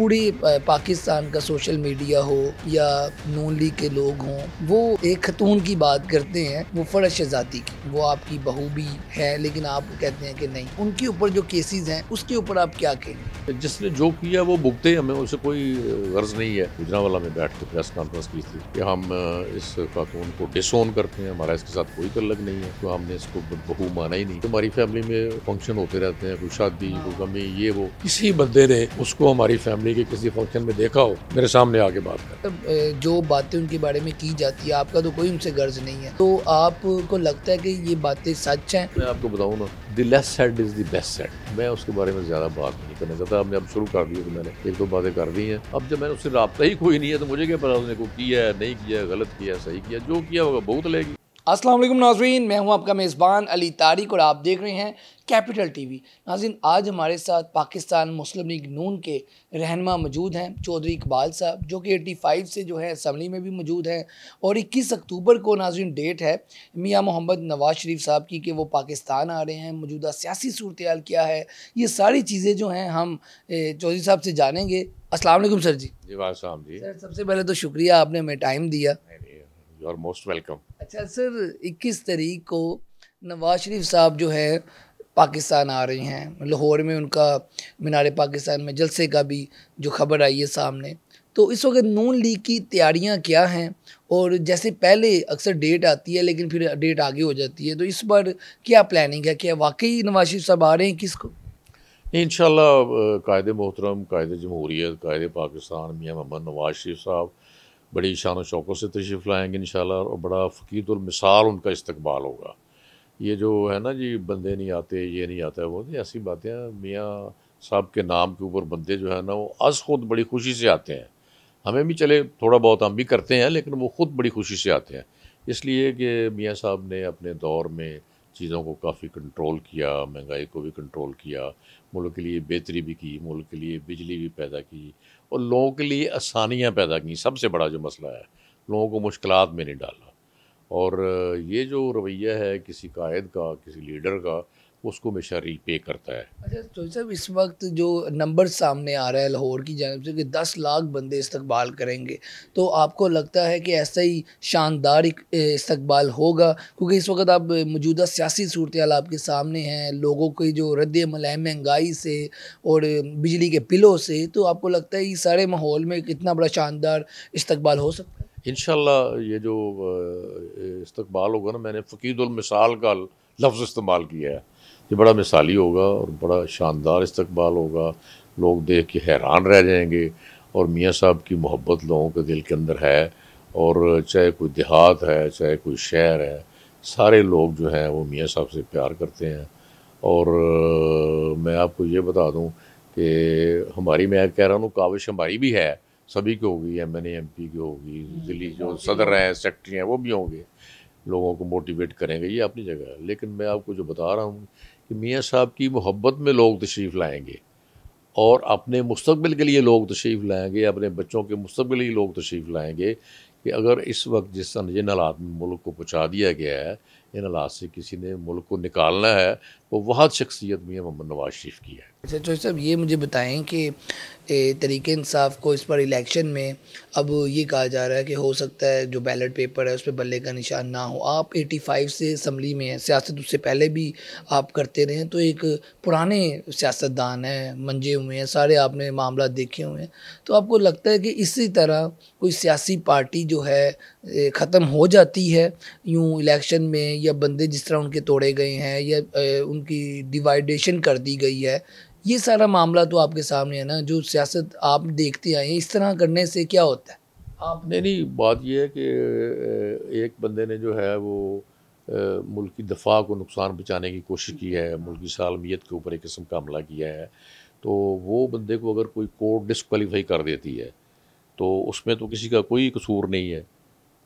पूरी पाकिस्तान का social media हो या नून लीग के लोग हों वो एक खतून की बात करते हैं वो फर्ज शहजादी की वो आपकी बहू भी है लेकिन आप कहते हैं कि नहीं उनके ऊपर जो केसेस हैं उसके ऊपर आप क्या कहें जिसने जो किया वो भुगते हमें उसे कोई गर्ज नहीं है गुजरावाला में बैठ के प्रेस कॉन्फ्रेंस की थी कि हम इस खातून को डिसोन करते हैं हमारा इसके साथ कोई तलग नहीं है तो हमने इसको बहू माना ही नहीं हमारी फैमिली में फंक्शन होते रहते हैं कोई शादी कोई कमी ये वो किसी बंदे ने उसको हमारी फैमिली बर्थडे के किसी फंक्शन में देखा हो मेरे सामने आके बात कर मतलब, जो बातें उनके बारे में की जाती है आपका तो कोई उनसे गर्ज नहीं है तो आपको लगता है कि ये बातें सच हैं मैं आपको बताऊँ ना the less set is the best set मैं उसके बारे में ज़्यादा बात नहीं करना चाहता हमने अब शुरू कर दी तो मैंने एक दो बातें कर दी हैं अब जब मैंने उससे रबता ही कोई नहीं है तो मुझे क्या पता उसने को किया है नहीं किया गलत किया सही किया जो किया होगा बहुत लेगी असलम नाजरीन मैं हूं आपका मेज़बान अली तारिक और आप देख रहे हैं कैपिटल टीवी नाजरीन आज हमारे साथ पाकिस्तान मुस्लिम लीग नून के रहनमा मौजूद हैं चौधरी इकबाल साहब जो कि 85 से जो है असम्बली में भी मौजूद हैं और 21 अक्टूबर को नाजिन डेट है मियाँ मोहम्मद नवाज शरीफ साहब की कि वो पाकिस्तान आ रहे हैं मौजूदा सियासी सूरत क्या है ये सारी चीज़ें जो हैं हम चौधरी साहब से जानेंगे असलम सर जी जी जी सर सबसे पहले तो शुक्रिया आपने हमें टाइम दिया यू आर मोस्ट वेलकम अच्छा सर 21 तारीख को नवाज शरीफ साहब जो है पाकिस्तान आ रहे हैं लाहौर में उनका मीनार पाकिस्तान में जलसे का भी जो खबर आई है सामने तो इस वक्त नून लीग की तैयारियां क्या हैं और जैसे पहले अक्सर डेट आती है लेकिन फिर डेट आगे हो जाती है तो इस बार क्या प्लानिंग है क्या वाकई नवाज शरीफ साहब आ रहे हैं किसको नहीं इन शायद मोहतरम कायद जमहूरीत कायद पाकिस्तान मियाँ मोहम्मद नवाज शरीफ साहब बड़ी शान व शौक़ों से तशरीफ़ लाएँगे इन और बड़ा मिसाल उनका इस्तबाल होगा ये जो है ना जी बंदे नहीं आते ये नहीं आता वो नहीं तो ऐसी बातें मियाँ साहब के नाम के ऊपर बंदे जो है ना वो अस खुद बड़ी खुशी से आते हैं हमें भी चले थोड़ा बहुत हम भी करते हैं लेकिन वो ख़ुद बड़ी खुशी से आते हैं इसलिए कि मियाँ साहब ने अपने दौर में चीज़ों को काफ़ी कंट्रोल किया महंगाई को भी कंट्रोल किया मुल्क के लिए बेहतरी भी की मुल्क के लिए बिजली भी पैदा की और लोगों के लिए आसानियाँ पैदा की सबसे बड़ा जो मसला है लोगों को मुश्किल में नहीं डाला और ये जो रवैया है किसी कायद का किसी लीडर का उसको हमेशा रीपे करता है अच्छा तो साहब इस वक्त जो नंबर सामने आ रहा है लाहौर की जानब से कि दस लाख बंदे इस्तकबाल करेंगे तो आपको लगता है कि ऐसा ही शानदार इस्तकबाल होगा क्योंकि इस वक्त आप मौजूदा सियासी सूरत आपके सामने हैं लोगों की जो रद्द मलाई महंगाई से और बिजली के पिलों से तो आपको लगता है इस सारे माहौल में कितना बड़ा शानदार इस्तकबाल हो सकता है इन ये जो इस्तकबाल होगा ना मैंने फ़कीदुलमिसाल का लफ्ज़ इस्तेमाल किया है ये बड़ा मिसाली होगा और बड़ा शानदार इस्तबाल होगा लोग देख के हैरान रह जाएंगे और मियाँ साहब की मोहब्बत लोगों के दिल के अंदर है और चाहे कोई देहात है चाहे कोई शहर है सारे लोग जो हैं वो मियाँ साहब से प्यार करते हैं और मैं आपको ये बता दूं कि हमारी मैं कह रहा हूँ काविश हमारी भी है सभी की होगी एम एन एम पी की होगी हम्म, दिल्ली हम्म, जो सदर हैं सेक्रेटरी हैं वो भी होंगे लोगों को मोटिवेट करेंगे ये अपनी जगह है लेकिन मैं आपको जो बता रहा हूँ कि मियाँ साहब की मोहब्बत में लोग तशरीफ़ लाएंगे और अपने मुस्तबिल के लिए लोग तशरीफ़ लाएंगे अपने बच्चों के मुस्तबिल लोग तशरीफ़ लाएंगे कि अगर इस वक्त जिस तरह जिन हालात में मुल्क को पहुँचा दिया गया है इन हालात से किसी ने मुल्क को निकालना है वो बहुत शख्सियत मियाँ मोहम्मद नवाज शरीफ की है जो अच्छा, तो साहब ये मुझे बताएं कि तरीके इंसाफ को इस बार इलेक्शन में अब ये कहा जा रहा है कि हो सकता है जो बैलेट पेपर है उस पर बल्ले का निशान ना हो आप 85 से असम्बली में हैं सियासत उससे पहले भी आप करते रहे हैं तो एक पुराने सियासतदान हैं मंजे हुए हैं सारे आपने मामला देखे हुए हैं तो आपको लगता है कि इसी तरह कोई सियासी पार्टी जो है ख़त्म हो जाती है यूँ इलेक्शन में या बंदे जिस तरह उनके तोड़े गए हैं या उनकी डिवाइडेशन कर दी गई है ये सारा मामला तो आपके सामने है ना जो सियासत आप देखते आए इस तरह करने से क्या होता है आपने नहीं बात यह है कि एक बंदे ने जो है वो मुल्क की दफा को नुकसान बचाने की कोशिश की है मुल्क की सालमियत के ऊपर एक किस्म का हमला किया है तो वो बंदे को अगर कोई कोर्ट डिसक्वालीफाई कर देती है तो उसमें तो किसी का कोई कसूर नहीं है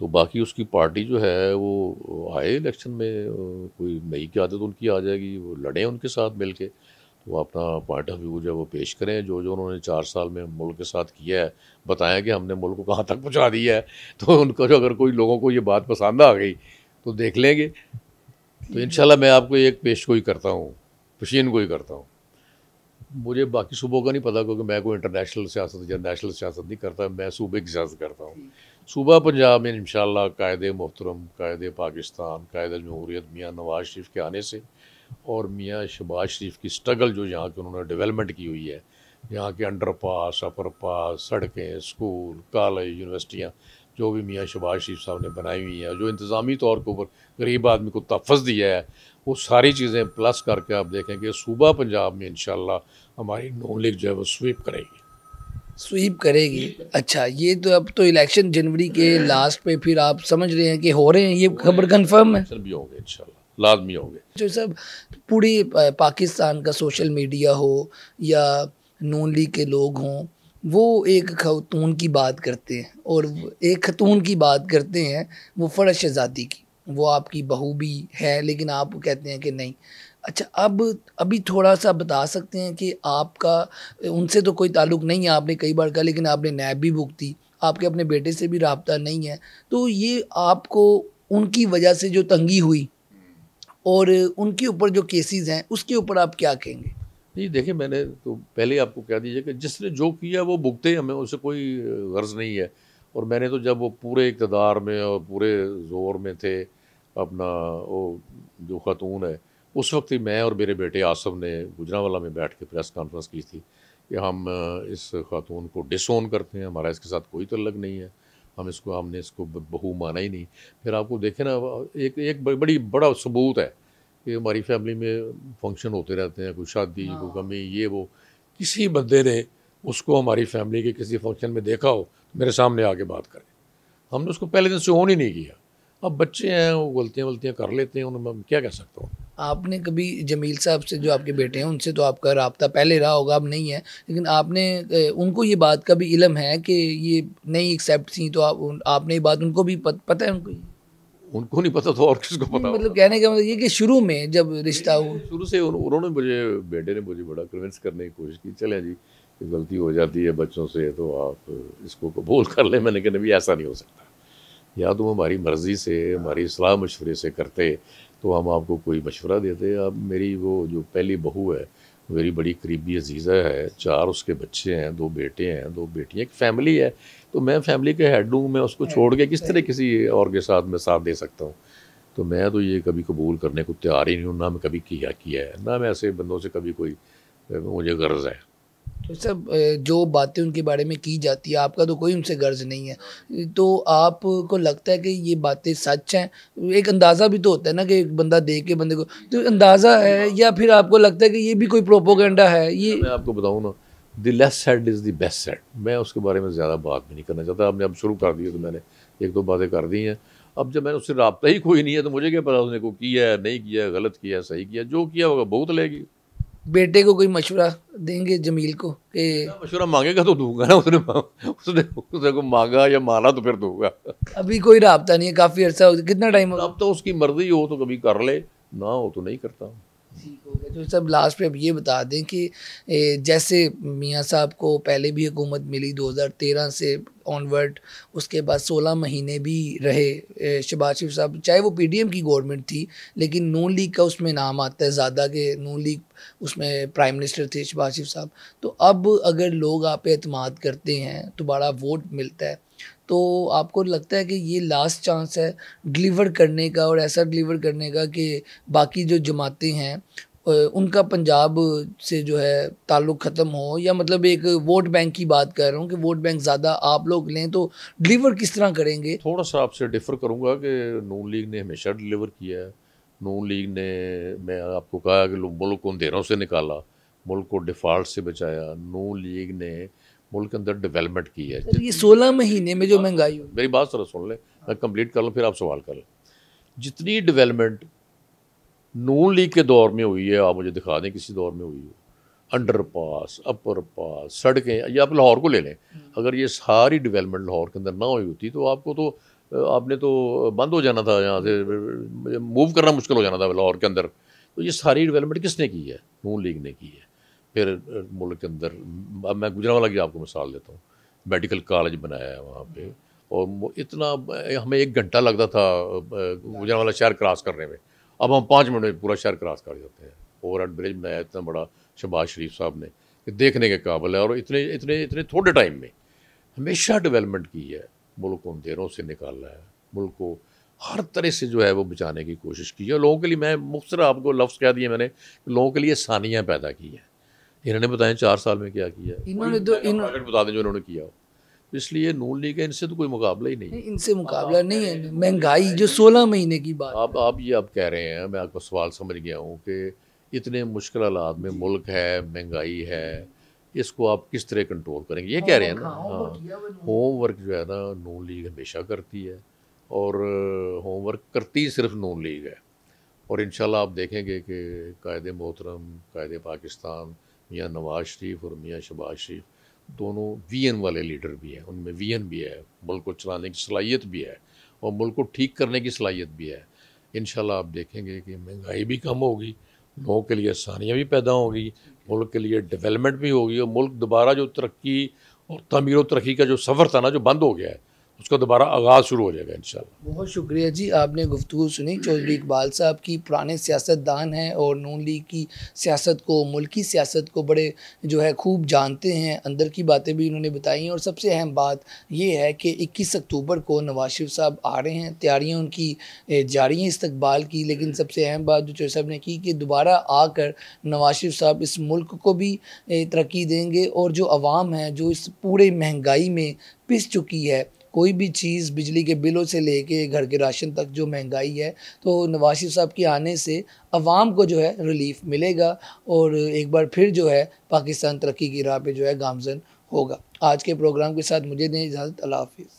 तो बाकी उसकी पार्टी जो है वो आए इलेक्शन में कोई नई की आदत उनकी आ जाएगी वो लड़ें उनके साथ मिल के तो अपना पॉइंट ऑफ व्यू जो है वो पेश करें जो जो उन्होंने चार साल में मुल्क के साथ किया है बताएं कि हमने मुल्क को कहाँ तक पहुँचा दिया है तो उनका जो अगर कोई लोगों को ये बात पसंद आ गई तो देख लेंगे तो इन मैं आपको एक पेश को ही करता हूँ पशीन को ही करता हूँ मुझे बाकी सूबों का नहीं पता क्योंकि मैं कोई इंटरनेशनल सियासत या नेशनल सियासत नहीं करता मैं सूबे की सियासत करता हूँ सूबा पंजाब में इनशाला कायद मोहतरम कायद पाकिस्तान कायद जमहूरीत मियाँ नवाज शरीफ के आने से और मियाँ शबाज शरीफ की स्ट्रगल जो यहाँ की उन्होंने डेवलपमेंट की हुई है यहाँ के अंडर पास अपर पास सड़कें स्कूल कॉलेज यूनिवर्सिटियाँ जो भी मियाँ शबाज शरीफ साहब ने बनाई हुई हैं जो इंतज़ामी तौर के ऊपर गरीब आदमी को तफज़ दिया है वो सारी चीज़ें प्लस करके आप देखें कि सूबा पंजाब में इन हमारी नॉलेज जो है वो स्वीप करेगी स्वीप करेगी तो अच्छा ये तो अब तो इलेक्शन जनवरी के लास्ट पे फिर आप समझ रहे हैं कि हो रहे हैं ये खबर कंफर्म है भी होंगे गए लाजमी होंगे जो सब पूरी पाकिस्तान का सोशल मीडिया हो या नून लीग के लोग हों वो एक खतून की बात करते हैं और एक खतून की बात करते हैं वो फर्श शहजादी की वो आपकी बहू भी है लेकिन आप कहते हैं कि नहीं अच्छा अब अभी थोड़ा सा बता सकते हैं कि आपका उनसे तो कोई ताल्लुक नहीं है आपने कई बार कहा लेकिन आपने नैब भी भुगती आपके अपने बेटे से भी रबता नहीं है तो ये आपको उनकी वजह से जो तंगी हुई और उनके ऊपर जो केसेस हैं उसके ऊपर आप क्या कहेंगे नहीं देखिए मैंने तो पहले आपको कह दीजिए कि जिसने जो किया वो भुगते हमें उसे कोई गर्ज नहीं है और मैंने तो जब वो पूरे इकतदार में और पूरे जोर में थे अपना वो जो खातून है उस वक्त ही मैं और मेरे बेटे आसफ ने गुजरावाला में बैठ के प्रेस कॉन्फ्रेंस की थी कि हम इस खातून को डिसोन करते हैं हमारा इसके साथ कोई तल्लक नहीं है हम इसको हमने इसको बहू माना ही नहीं फिर आपको देखें ना एक एक बड़ी बड़ा सबूत है कि हमारी फैमिली में फंक्शन होते रहते हैं कोई शादी हाँ। कोई कमी ये वो किसी बंदे ने उसको हमारी फैमिली के किसी फंक्शन में देखा हो तो मेरे सामने आके बात करें हमने उसको पहले दिन से ओन ही नहीं किया अब बच्चे हैं वो गलतियाँ वलतियाँ कर लेते हैं उनमें क्या कह सकता हूँ आपने कभी जमील साहब से जो आपके बेटे हैं उनसे तो आपका रबता पहले रहा होगा अब नहीं है लेकिन आपने उनको ये बात का भी इलम है कि ये नहीं एक्सेप्ट थी तो आप आपने ये बात उनको भी पत, पता है उनको उनको नहीं पता तो और किसको पता मतलब कहने का मतलब ये कि शुरू में जब रिश्ता हुआ शुरू से उन्होंने मुझे बेटे ने मुझे बड़ा कन्विंस करने की कोशिश की चले जी गलती हो जाती है बच्चों से तो आप इसको कबूल कर ले मैंने कहने भी ऐसा नहीं हो सकता या तुम हमारी मर्ज़ी से हमारी सलाह मशवरे से करते तो हम आपको कोई मशवरा देते अब मेरी वो जो पहली बहू है मेरी बड़ी करीबी अजीज़ा है चार उसके बच्चे हैं दो बेटे हैं दो बेटियाँ एक फैमिली है तो मैं फैमिली के हेड हूँ मैं उसको छोड़ के किस तरह किसी और के साथ मैं साथ दे सकता हूँ तो मैं तो ये कभी कबूल करने को तैयार ही नहीं हूँ ना मैं कभी किया किया है ना मैं ऐसे बंदों से कभी कोई मुझे गर्ज है तो सब जो बातें उनके बारे में की जाती है आपका तो कोई उनसे गर्ज नहीं है तो आपको लगता है कि ये बातें सच हैं एक अंदाज़ा भी तो होता है ना कि बंदा देख के बंदे को तो अंदाज़ा है या फिर आपको लगता है कि ये भी कोई प्रोपोगेंडा है ये मैं आपको बताऊँ ना the less set is the best set मैं उसके बारे में ज़्यादा बात भी नहीं करना चाहता आपने अब शुरू कर दिया तो मैंने एक दो बातें कर दी हैं अब जब मैंने उससे रबता ही कोई नहीं है तो मुझे क्या पता उसने को किया है नहीं किया गलत किया सही किया जो किया होगा बहुत लेगी बेटे को कोई मशवरा देंगे जमील को कि मशवरा मांगेगा तो दूंगा ना उसने उसने उसने को मांगा या मारा तो फिर दूंगा अभी कोई रबता नहीं है काफ़ी अर्सा कितना टाइम अब तो उसकी मर्जी हो तो कभी कर ले ना हो तो नहीं करता हूँ ठीक हो गया तो सब लास्ट पे अब ये बता दें कि जैसे मियाँ साहब को पहले भी हुकूमत मिली 2013 से ऑनवर्ड उसके बाद 16 महीने भी रहे शबाज शरीफ साहब चाहे वो पीडीएम की गवर्नमेंट थी लेकिन नून लीग का उसमें नाम आता है ज़्यादा के नून लीग उसमें प्राइम मिनिस्टर थे शबाज शरीफ साहब तो अब अगर लोग आप अतमाद करते हैं तो बड़ा वोट मिलता है तो आपको लगता है कि ये लास्ट चांस है डिलीवर करने का और ऐसा डिलीवर करने का कि बाकी जो जमातें हैं उनका पंजाब से जो है ताल्लुक़ ख़त्म हो या मतलब एक वोट बैंक की बात कर रहा हूँ कि वोट बैंक ज़्यादा आप लोग लें तो डिलीवर किस तरह करेंगे थोड़ा सा आपसे डिफर करूँगा कि नून लीग ने हमेशा डिलीवर किया है नून लीग ने मैं आपको कहा कि मुल्क को अंधेरों से निकाला मुल्क को डिफ़ाल्ट से बचाया नून लीग ने मुल्क के अंदर डेवलपमेंट की है ये सोलह महीने में जो हाँ, महंगाई हो मेरी बात सर सुन ले मैं कंप्लीट कर लूँ फिर आप सवाल कर लें जितनी डेवलपमेंट नून लीग के दौर में हुई है आप मुझे दिखा दें किसी दौर में हुई हो अंडर पास अपर पास सड़कें या आप लाहौर को ले लें हम्म। अगर ये सारी डेवलपमेंट लाहौर के अंदर ना हुई होती तो आपको तो आपने तो बंद हो जाना था यहाँ से मूव करना मुश्किल हो जाना था लाहौर के अंदर तो ये सारी डेवलपमेंट किसने की है नून लीग ने की है फिर मुल्क के अंदर अब मैं गुजरावाला की आपको मिसाल देता हूँ मेडिकल कॉलेज बनाया है वहाँ पे और इतना हमें एक घंटा लगता था गुजरावाला शहर क्रॉस करने में अब हम पाँच मिनट में पूरा शहर क्रॉस कर जाते हैं ओवर हेड ब्रिज बनाया इतना बड़ा शहबाज शरीफ साहब ने कि देखने के काबिल है और इतने इतने इतने थोड़े टाइम में हमेशा डेवलपमेंट की है मुल्क को अंधेरों से निकाला है मुल्क को हर तरह से जो है वो बचाने की कोशिश की है लोगों के लिए मैं मुख्तर आपको लफ्ज़ कह दिए मैंने लोगों के लिए आसानियाँ पैदा की हैं इन्होंने बताया चार साल में क्या किया इन्होंने तो इन बता दें जो इन्होंने किया हो तो इसलिए नून लीग का इनसे तो कोई मुकाबला ही नहीं, है इनसे मुकाबला नहीं है महंगाई जो सोलह महीने की बात आप आप ये आप कह रहे हैं मैं आपका सवाल समझ गया हूँ कि इतने मुश्किल हालात में मुल्क है महंगाई है इसको आप किस तरह कंट्रोल करेंगे ये कह रहे हैं ना हाँ होमवर्क जो है ना नून लीग हमेशा करती है और होमवर्क करती सिर्फ नून लीग है और इन आप देखेंगे कि कायद मोहतरम कायद पाकिस्तान मियाँ नवाज शरीफ और मियाँ शबाज शरीफ दोनों वीएन वाले लीडर भी हैं उनमें वीएन भी है मुल्क को चलाने की सलाहियत भी है और मुल्क को ठीक करने की सलाहियत भी है इन आप देखेंगे कि महंगाई भी कम होगी लोगों के लिए आसानियाँ भी पैदा होगी मुल्क के लिए डेवलपमेंट भी होगी और मुल्क दोबारा जो तरक्की और तमीर तरक्की का जो सफ़र था ना जो बंद हो गया है उसका दोबारा आगाज़ शुरू हो जाएगा इन बहुत शुक्रिया जी आपने गुफ्तु सुनी चौधरी इकबाल साहब की पुराने सियासतदान हैं और नून लीग की सियासत को मुल्की सियासत को बड़े जो है खूब जानते हैं अंदर की बातें भी इन्होंने बताई और सबसे अहम बात यह है कि इक्कीस अक्टूबर को नवाज शरीफ साहब आ रहे हैं तैयारियाँ उनकी जारी हैं इस्तबाल की लेकिन सबसे अहम बात जो चौधरी साहब ने की कि दोबारा आकर नवाज शरीफ साहब इस मुल्क को भी तरक्की देंगे और जो आवाम है जो इस पूरे महंगाई में पिस चुकी है कोई भी चीज़ बिजली के बिलों से लेके घर के राशन तक जो महंगाई है तो नवाज साहब के आने से आवाम को जो है रिलीफ मिलेगा और एक बार फिर जो है पाकिस्तान तरक्की की राह पर जो है गामजन होगा आज के प्रोग्राम के साथ मुझे दें इजाज़त अल्लाह हाफिज़